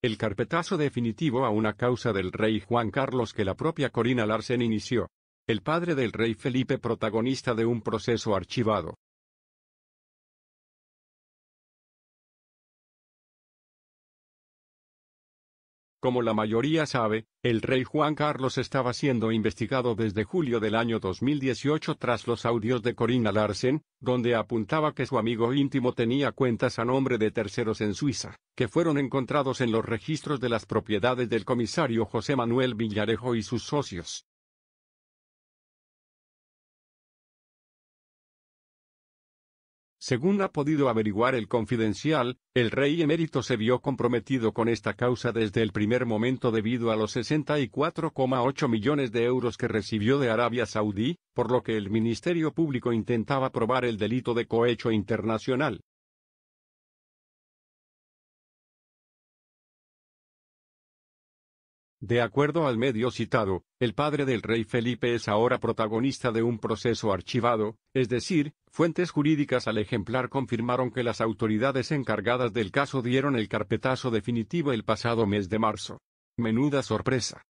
El carpetazo definitivo a una causa del rey Juan Carlos que la propia Corina Larsen inició. El padre del rey Felipe protagonista de un proceso archivado. Como la mayoría sabe, el rey Juan Carlos estaba siendo investigado desde julio del año 2018 tras los audios de Corina Larsen, donde apuntaba que su amigo íntimo tenía cuentas a nombre de terceros en Suiza, que fueron encontrados en los registros de las propiedades del comisario José Manuel Villarejo y sus socios. Según ha podido averiguar el confidencial, el rey emérito se vio comprometido con esta causa desde el primer momento debido a los 64,8 millones de euros que recibió de Arabia Saudí, por lo que el Ministerio Público intentaba probar el delito de cohecho internacional. De acuerdo al medio citado, el padre del rey Felipe es ahora protagonista de un proceso archivado, es decir, fuentes jurídicas al ejemplar confirmaron que las autoridades encargadas del caso dieron el carpetazo definitivo el pasado mes de marzo. Menuda sorpresa.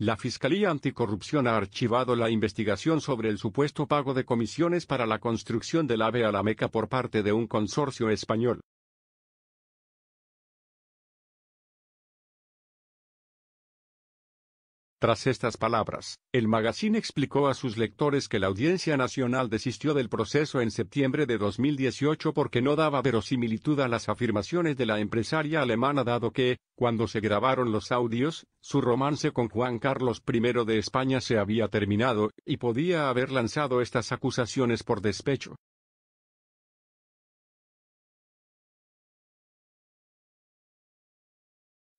La Fiscalía Anticorrupción ha archivado la investigación sobre el supuesto pago de comisiones para la construcción del AVE a la Meca por parte de un consorcio español. Tras estas palabras, el magazine explicó a sus lectores que la Audiencia Nacional desistió del proceso en septiembre de 2018 porque no daba verosimilitud a las afirmaciones de la empresaria alemana dado que, cuando se grabaron los audios, su romance con Juan Carlos I de España se había terminado, y podía haber lanzado estas acusaciones por despecho.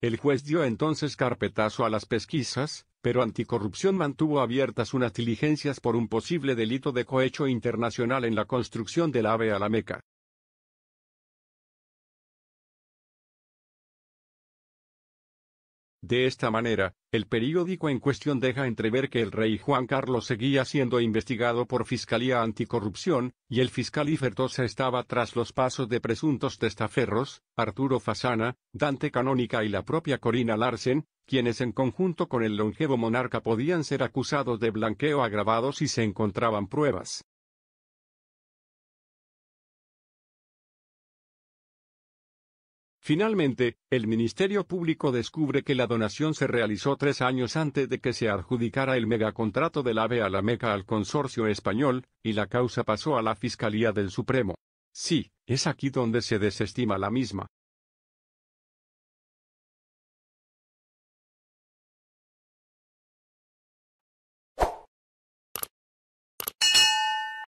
El juez dio entonces carpetazo a las pesquisas, pero Anticorrupción mantuvo abiertas unas diligencias por un posible delito de cohecho internacional en la construcción del AVE a la Meca. De esta manera, el periódico en cuestión deja entrever que el rey Juan Carlos seguía siendo investigado por Fiscalía Anticorrupción, y el fiscal Ifertosa estaba tras los pasos de presuntos testaferros, Arturo Fasana, Dante Canónica y la propia Corina Larsen, quienes en conjunto con el longevo monarca podían ser acusados de blanqueo agravado si se encontraban pruebas. Finalmente, el Ministerio Público descubre que la donación se realizó tres años antes de que se adjudicara el megacontrato del AVE a la Meca al consorcio español, y la causa pasó a la Fiscalía del Supremo. Sí, es aquí donde se desestima la misma.